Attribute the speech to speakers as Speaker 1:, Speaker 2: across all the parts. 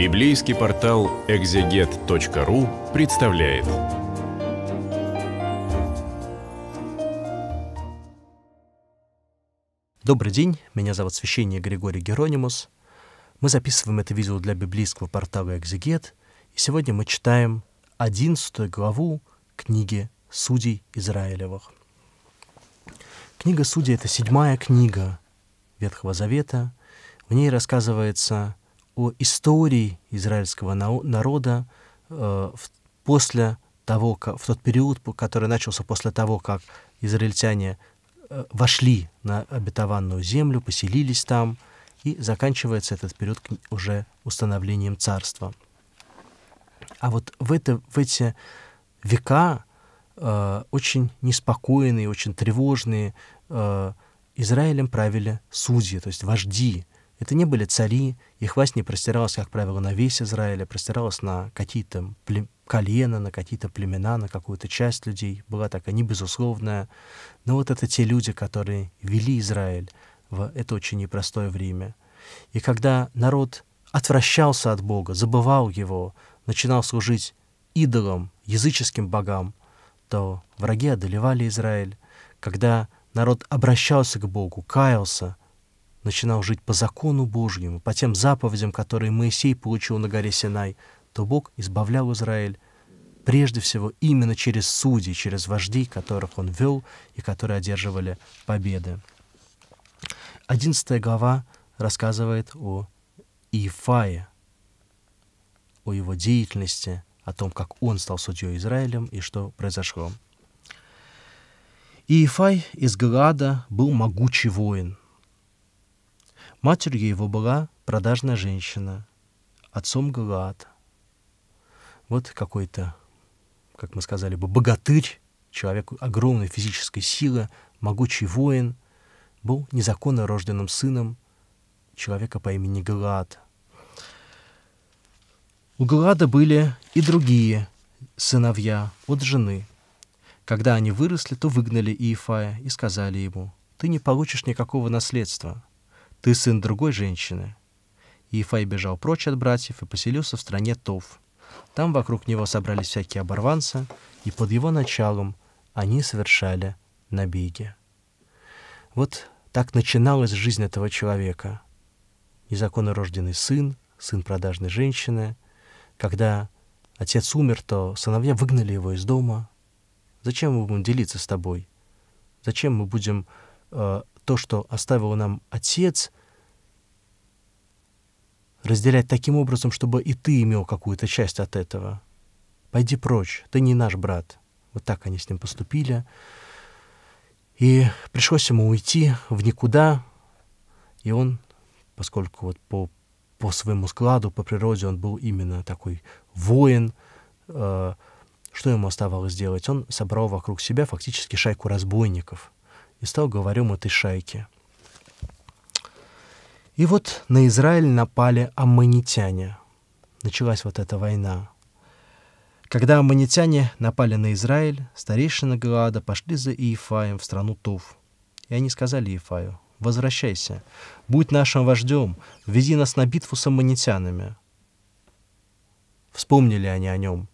Speaker 1: Библейский портал экзегет.ру представляет. Добрый день, меня зовут священник Григорий Геронимус. Мы записываем это видео для библейского портала «Экзегет», и сегодня мы читаем 11 главу книги «Судей Израилевых». Книга «Судей» — это седьмая книга Ветхого Завета. В ней рассказывается о истории израильского народа э, после того, как, в тот период, который начался после того, как израильтяне э, вошли на обетованную землю, поселились там, и заканчивается этот период уже установлением царства. А вот в, это, в эти века э, очень неспокойные, очень тревожные э, Израилем правили судьи, то есть вожди, это не были цари, их власть не простиралась, как правило, на весь Израиль, а простиралась на какие-то плем... колена, на какие-то племена, на какую-то часть людей. Была такая небезусловная. Но вот это те люди, которые вели Израиль в это очень непростое время. И когда народ отвращался от Бога, забывал его, начинал служить идолам, языческим богам, то враги одолевали Израиль. Когда народ обращался к Богу, каялся, начинал жить по закону Божьему, по тем заповедям, которые Моисей получил на горе Синай, то Бог избавлял Израиль прежде всего именно через судей, через вождей, которых он вел и которые одерживали победы. 11 глава рассказывает о Иефае, о его деятельности, о том, как он стал судьей Израилем и что произошло. Иефай из Галада был могучий воин. Матерью его была продажная женщина, отцом Галаат. Вот какой-то, как мы сказали бы, богатырь, человек огромной физической силы, могучий воин, был незаконно рожденным сыном человека по имени Галаат. У Галаада были и другие сыновья от жены. Когда они выросли, то выгнали Иефая и сказали ему, «Ты не получишь никакого наследства, ты сын другой женщины. Ефай бежал прочь от братьев и поселился в стране Тов. Там вокруг него собрались всякие оборванцы, и под его началом они совершали набеги. Вот так начиналась жизнь этого человека. Незаконно рожденный сын, сын продажной женщины. Когда отец умер, то сыновья выгнали его из дома. Зачем мы будем делиться с тобой? Зачем мы будем э, то, что оставил нам Отец, разделять таким образом, чтобы и ты имел какую-то часть от этого. Пойди прочь, ты не наш брат. Вот так они с ним поступили. И пришлось ему уйти в никуда, и он, поскольку вот по, по своему складу, по природе он был именно такой воин, э, что ему оставалось делать? Он собрал вокруг себя фактически шайку разбойников – и стал говорим этой шайке. И вот на Израиль напали аммонитяне. Началась вот эта война. Когда аммонитяне напали на Израиль, старейшины Галаада пошли за Иефаем в страну Тув. И они сказали Иефаю, «Возвращайся, будь нашим вождем, веди нас на битву с аммонитянами». Вспомнили они о нем,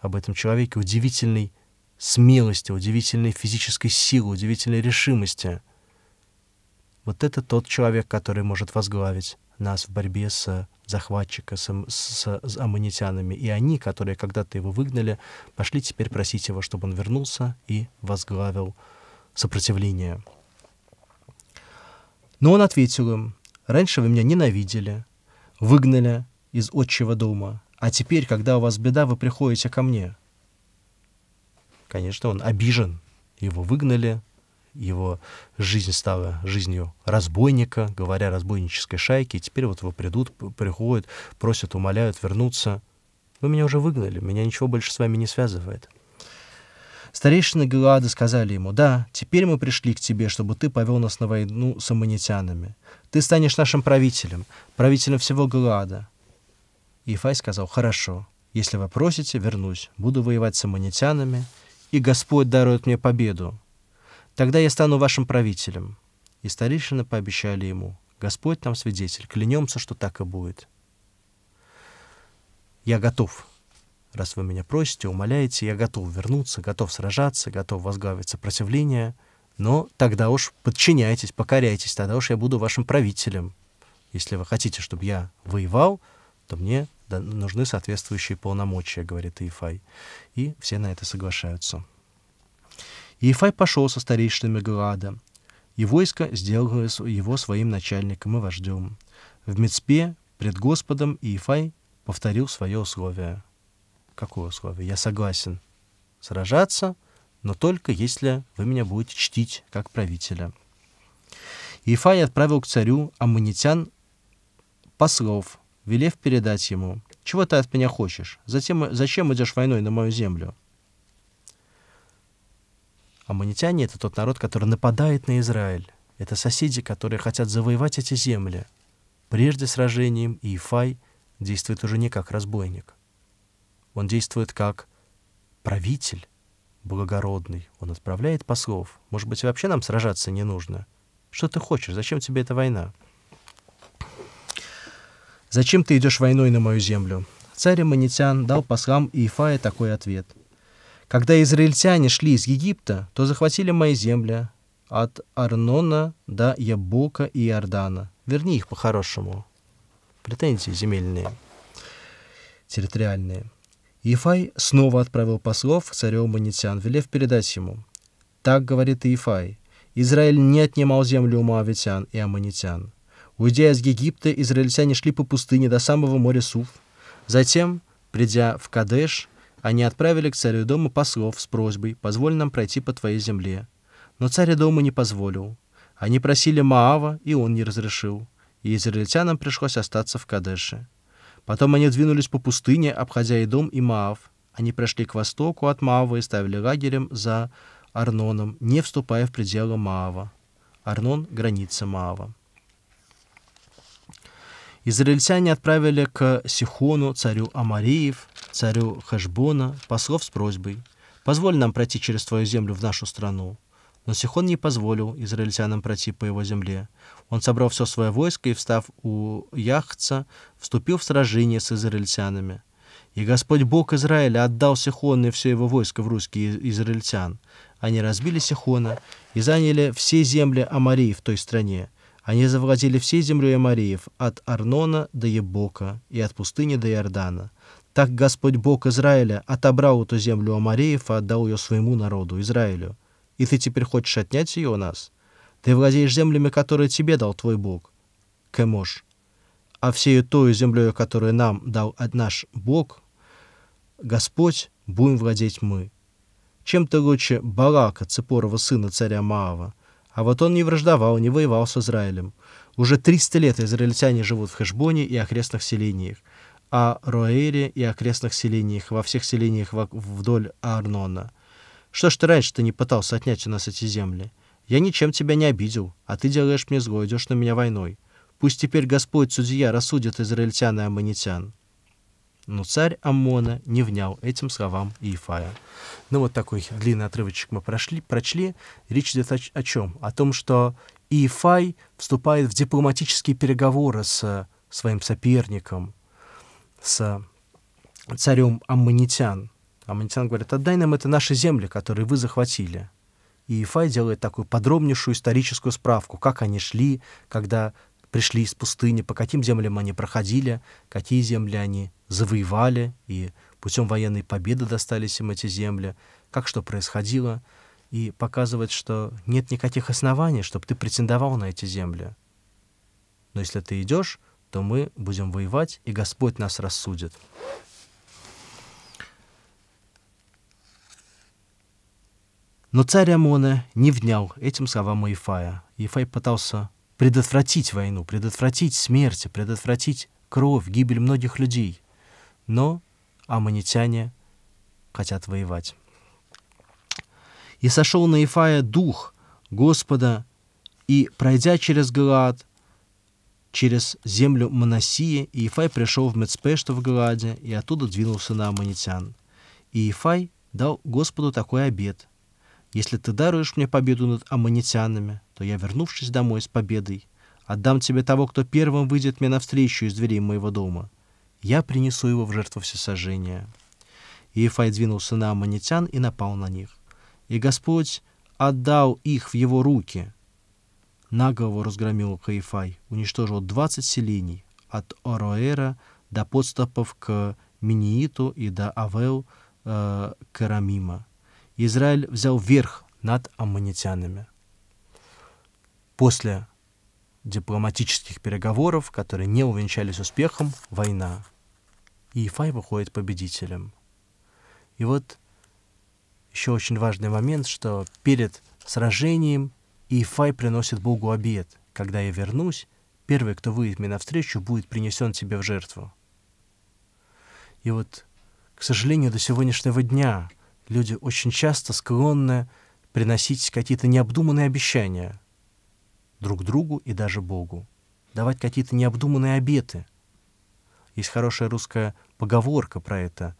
Speaker 1: об этом человеке удивительный смелости, удивительной физической силы, удивительной решимости. Вот это тот человек, который может возглавить нас в борьбе с захватчика, с, с, с аммонитянами. И они, которые когда-то его выгнали, пошли теперь просить его, чтобы он вернулся и возглавил сопротивление. Но он ответил им, «Раньше вы меня ненавидели, выгнали из отчего дома, а теперь, когда у вас беда, вы приходите ко мне» конечно, он обижен. Его выгнали, его жизнь стала жизнью разбойника, говоря разбойнической шайки, и теперь вот его придут, приходят, просят, умоляют вернуться. Вы меня уже выгнали, меня ничего больше с вами не связывает. Старейшины Галаады сказали ему, «Да, теперь мы пришли к тебе, чтобы ты повел нас на войну с аммонитянами. Ты станешь нашим правителем, правителем всего Галаада». Ифай сказал, «Хорошо, если вы просите, вернусь. Буду воевать с аммонитянами, и Господь дарует мне победу. Тогда я стану вашим правителем». И старейшины пообещали ему, «Господь нам свидетель, клянемся, что так и будет». «Я готов», раз вы меня просите, умоляете, я готов вернуться, готов сражаться, готов возглавить сопротивление, но тогда уж подчиняйтесь, покоряйтесь, тогда уж я буду вашим правителем. Если вы хотите, чтобы я воевал, то мне нужны соответствующие полномочия, говорит Иефай. И все на это соглашаются. Иефай пошел со старейшинами Галада, и войско сделало его своим начальником и вождем. В Мецпе пред Господом Иефай повторил свое условие. Какое условие? Я согласен сражаться, но только если вы меня будете чтить как правителя. Иефай отправил к царю аммонитян послов, велев передать ему, «Чего ты от меня хочешь? Затем, зачем идешь войной на мою землю?» Аммонитяне — это тот народ, который нападает на Израиль. Это соседи, которые хотят завоевать эти земли. Прежде сражением Иефай действует уже не как разбойник. Он действует как правитель благородный. Он отправляет послов. Может быть, вообще нам сражаться не нужно? Что ты хочешь? Зачем тебе эта война?» «Зачем ты идешь войной на мою землю?» Царь Аманитян дал послам Иефая такой ответ. «Когда израильтяне шли из Египта, то захватили мои земли от Арнона до Ябока и Иордана. Верни их по-хорошему». Претензии земельные, территориальные. Ефай снова отправил послов царю Аманитян, велев передать ему. «Так говорит Ефай, Израиль не отнимал землю у моавитян и аманитян. Уйдя из Египта, израильтяне шли по пустыне до самого моря Суф. Затем, придя в Кадеш, они отправили к царю дома послов с просьбой «Позволь нам пройти по твоей земле». Но царь дома не позволил. Они просили Маава, и он не разрешил. И израильтянам пришлось остаться в Кадеше. Потом они двинулись по пустыне, обходя Идом и Маав. Они прошли к востоку от Маава и ставили лагерем за Арноном, не вступая в пределы Маава. Арнон — граница Маава. Израильтяне отправили к Сихону, царю Амариев, царю Хашбона послов с просьбой «Позволь нам пройти через твою землю в нашу страну». Но Сихон не позволил израильтянам пройти по его земле. Он собрал все свое войско и, встав у Яхца, вступил в сражение с израильтянами. И Господь Бог Израиля отдал Сихону и все его войско в русские израильтян. Они разбили Сихона и заняли все земли Амарии в той стране. Они завладели всей землей Амариев, от Арнона до Ебока и от пустыни до Иордана. Так Господь Бог Израиля отобрал эту землю Амареев и отдал ее своему народу, Израилю. И ты теперь хочешь отнять ее у нас? Ты владеешь землями, которые тебе дал твой Бог. Кемош. А всею той землей, которую нам дал наш Бог, Господь, будем владеть мы. Чем ты лучше Балака цепорого сына царя Маава, а вот он не враждовал, не воевал с Израилем. Уже 300 лет израильтяне живут в Хешбоне и окрестных селениях, а Роэре и окрестных селениях, во всех селениях вдоль Арнона. Что ж ты раньше-то не пытался отнять у нас эти земли? Я ничем тебя не обидел, а ты делаешь мне зло, идешь на меня войной. Пусть теперь Господь, судья, рассудит израильтян и аммонитян. Но царь Амона не внял этим словам Иефая. Ну вот такой длинный отрывочек мы прошли, прочли. Речь идет о, о чем? О том, что Иефай вступает в дипломатические переговоры с э, своим соперником, с э, царем Аммонитян. Аммонитян говорит, отдай нам это наши земли, которые вы захватили. И Ефай делает такую подробнейшую историческую справку, как они шли, когда пришли из пустыни, по каким землям они проходили, какие земли они завоевали, и путем военной победы достались им эти земли, как что происходило, и показывать, что нет никаких оснований, чтобы ты претендовал на эти земли. Но если ты идешь, то мы будем воевать, и Господь нас рассудит. Но царь Амона не внял этим словам Иефая. Иефай пытался предотвратить войну, предотвратить смерть, предотвратить кровь, гибель многих людей. Но аммонитяне хотят воевать. «И сошел на Ифая дух Господа, и, пройдя через Галаад, через землю Моносии, и Ифай пришел в Мецпе, что в Галааде, и оттуда двинулся на аммонитян. И Ифай дал Господу такой обет. «Если ты даруешь мне победу над аммонитянами, то я, вернувшись домой с победой, отдам тебе того, кто первым выйдет мне навстречу из дверей моего дома. Я принесу его в жертву всесожжения». Иефай двинулся на аммонитян и напал на них. И Господь отдал их в его руки. Нагово разгромил Каифай, уничтожил двадцать селений от Ороэра до подступов к Минииту и до Авел э, Карамима. Израиль взял верх над аммонитянами. После дипломатических переговоров, которые не увенчались успехом, война. И Ефай выходит победителем. И вот еще очень важный момент, что перед сражением Ефай приносит Богу обед. Когда я вернусь, первый, кто выйдет мне навстречу, будет принесен тебе в жертву. И вот, к сожалению, до сегодняшнего дня люди очень часто склонны приносить какие-то необдуманные обещания – друг другу и даже Богу, давать какие-то необдуманные обеты. Есть хорошая русская поговорка про это.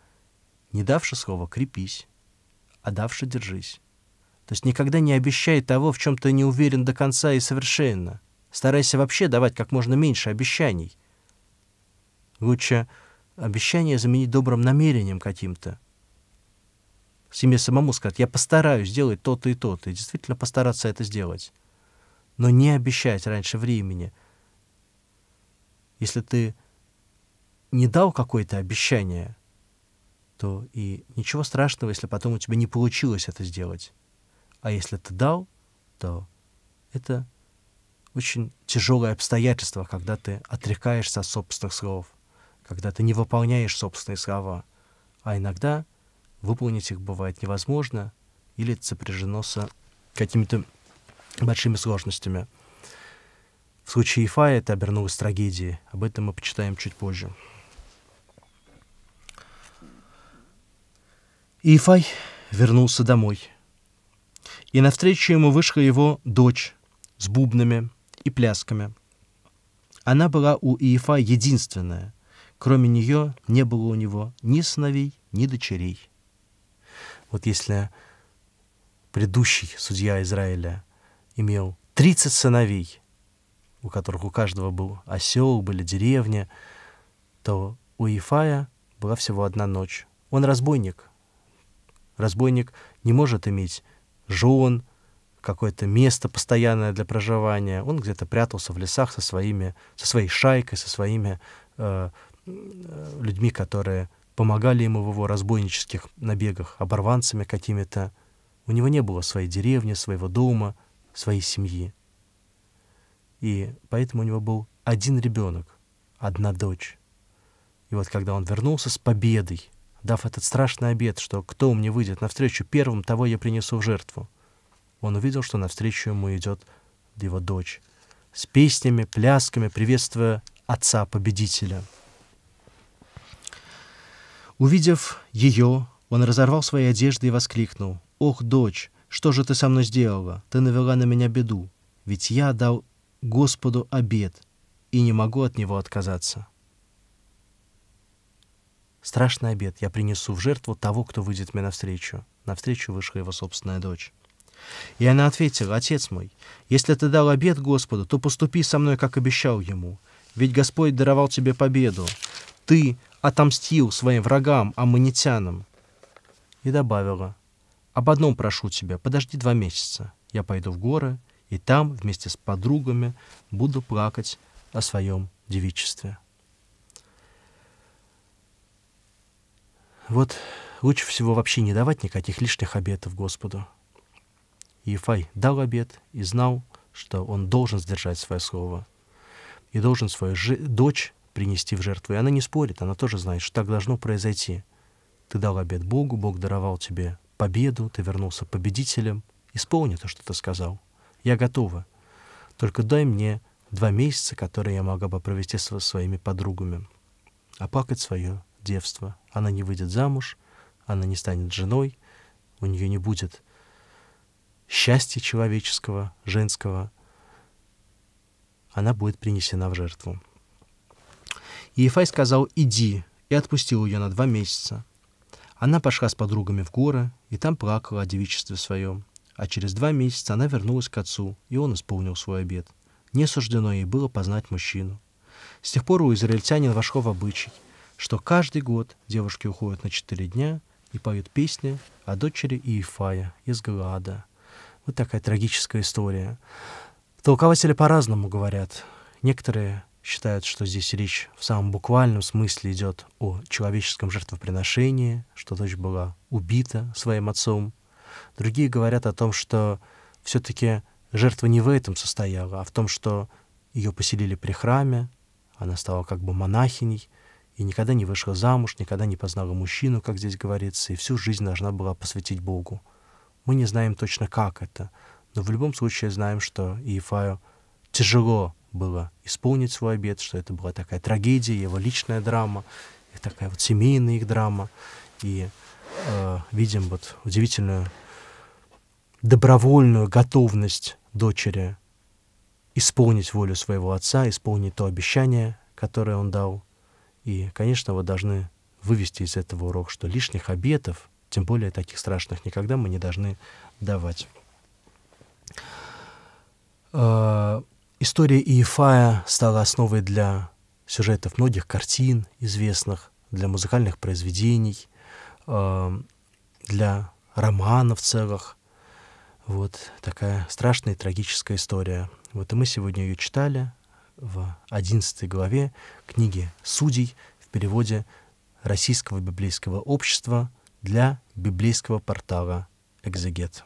Speaker 1: «Не давши слова, крепись, а давши держись». То есть никогда не обещай того, в чем ты не уверен до конца и совершенно. Старайся вообще давать как можно меньше обещаний. Лучше обещание заменить добрым намерением каким-то. Семье самому сказать, я постараюсь сделать то-то и то-то, и действительно постараться это сделать но не обещать раньше времени. Если ты не дал какое-то обещание, то и ничего страшного, если потом у тебя не получилось это сделать. А если ты дал, то это очень тяжелое обстоятельство, когда ты отрекаешься от собственных слов, когда ты не выполняешь собственные слова. А иногда выполнить их бывает невозможно или сопряжено с какими-то большими сложностями. В случае Ифая это обернулось трагедией. Об этом мы почитаем чуть позже. Ифай вернулся домой. И навстречу ему вышла его дочь с бубнами и плясками. Она была у Иефа единственная. Кроме нее не было у него ни сыновей, ни дочерей. Вот если предыдущий судья Израиля имел 30 сыновей, у которых у каждого был осел, были деревни, то у Ефая была всего одна ночь. Он разбойник. Разбойник не может иметь жен, какое-то место постоянное для проживания. Он где-то прятался в лесах со, своими, со своей шайкой, со своими э, э, людьми, которые помогали ему в его разбойнических набегах, оборванцами какими-то. У него не было своей деревни, своего дома — своей семьи. И поэтому у него был один ребенок, одна дочь. И вот когда он вернулся с победой, дав этот страшный обет, что кто мне выйдет навстречу первым, того я принесу в жертву, он увидел, что навстречу ему идет его дочь с песнями, плясками, приветствуя отца-победителя. Увидев ее, он разорвал свои одежды и воскликнул. «Ох, дочь, что же ты со мной сделала? Ты навела на меня беду. Ведь я дал Господу обед и не могу от него отказаться. Страшный обед я принесу в жертву того, кто выйдет мне навстречу. Навстречу вышла его собственная дочь. И она ответила, «Отец мой, если ты дал обед Господу, то поступи со мной, как обещал ему. Ведь Господь даровал тебе победу. Ты отомстил своим врагам, аммонитянам». И добавила, об одном прошу тебя, подожди два месяца. Я пойду в горы, и там вместе с подругами буду плакать о своем девичестве. Вот лучше всего вообще не давать никаких лишних обетов Господу. Ефай дал обет и знал, что он должен сдержать свое слово и должен свою жи- дочь принести в жертву. И она не спорит, она тоже знает, что так должно произойти. Ты дал обет Богу, Бог даровал тебе победу, ты вернулся победителем. Исполни то, что ты сказал. Я готова. Только дай мне два месяца, которые я могла бы провести со своими подругами. Оплакать свое девство. Она не выйдет замуж, она не станет женой, у нее не будет счастья человеческого, женского. Она будет принесена в жертву. И Ефай сказал, иди, и отпустил ее на два месяца. Она пошла с подругами в горы и там плакала о девичестве своем. А через два месяца она вернулась к отцу, и он исполнил свой обет. Не суждено ей было познать мужчину. С тех пор у израильтянин вошло в обычай, что каждый год девушки уходят на четыре дня и поют песни о дочери Иефая из Галаада. Вот такая трагическая история. Толкователи по-разному говорят. Некоторые считают, что здесь речь в самом буквальном смысле идет о человеческом жертвоприношении, что дочь была убита своим отцом. Другие говорят о том, что все-таки жертва не в этом состояла, а в том, что ее поселили при храме, она стала как бы монахиней и никогда не вышла замуж, никогда не познала мужчину, как здесь говорится, и всю жизнь должна была посвятить Богу. Мы не знаем точно, как это, но в любом случае знаем, что Иефаю тяжело было исполнить свой обед, что это была такая трагедия, его личная драма, и такая вот семейная их драма. И э, видим вот удивительную добровольную готовность дочери исполнить волю своего отца, исполнить то обещание, которое он дал. И, конечно, вы должны вывести из этого урок, что лишних обетов, тем более таких страшных, никогда мы не должны давать. Э, История Иефая стала основой для сюжетов многих картин известных, для музыкальных произведений, эм, для романов целых. Вот такая страшная и трагическая история. Вот и мы сегодня ее читали в 11 главе книги «Судей» в переводе Российского библейского общества для библейского портала «Экзегет».